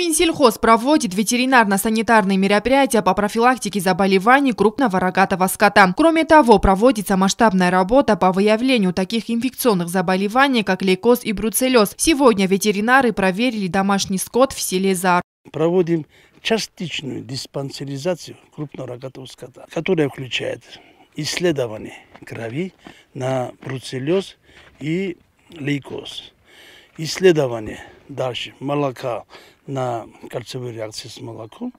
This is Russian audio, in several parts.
Минсельхоз проводит ветеринарно-санитарные мероприятия по профилактике заболеваний крупного рогатого скота. Кроме того, проводится масштабная работа по выявлению таких инфекционных заболеваний, как лейкоз и бруцеллез. Сегодня ветеринары проверили домашний скот в селе Зар. Проводим частичную диспансеризацию крупного рогатого скота, которая включает исследование крови на бруцеллез и лейкоз, исследование дальше молока на кольцевую реакцию с молоком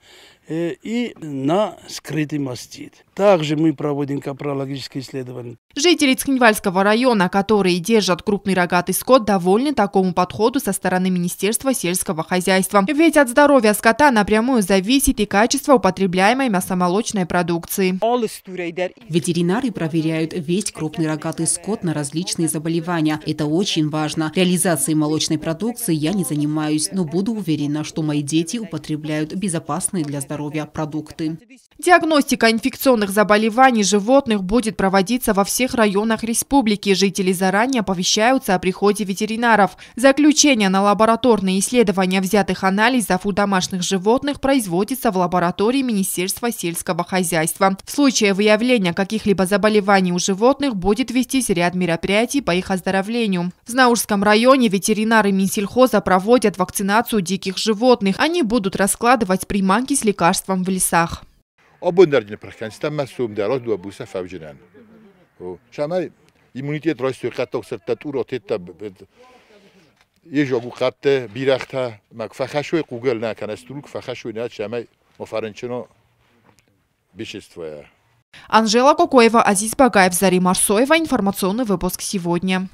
э, и на скрытый мастит. Также мы проводим капрологические исследования. Жители Цхиньвальского района, которые держат крупный рогатый скот, довольны такому подходу со стороны Министерства сельского хозяйства. Ведь от здоровья скота напрямую зависит и качество употребляемой мясомолочной продукции. Ветеринары проверяют весь крупный рогатый скот на различные заболевания. Это очень важно. Реализации молочной продукции я не не занимаюсь, но буду уверена, что мои дети употребляют безопасные для здоровья продукты. Диагностика инфекционных заболеваний животных будет проводиться во всех районах республики. Жители заранее оповещаются о приходе ветеринаров. Заключение на лабораторные исследования взятых анализов у домашних животных производится в лаборатории Министерства сельского хозяйства. В случае выявления каких-либо заболеваний у животных будет вестись ряд мероприятий по их оздоровлению. В Знаурском районе ветеринары Минсельхоза проводят вакцинацию диких животных. Они будут раскладывать приманки с лекарством в лесах. А иммунитет растет, каток сертатура, یه جاگو قطع بیرخته مک فخشوی قوگل نکن استروک فخشوی نه چمه مفرنچنا بشستوه Анжела Кокоева, Азиз Багаев, Зари Марсоева. Информационный выпуск сегодня.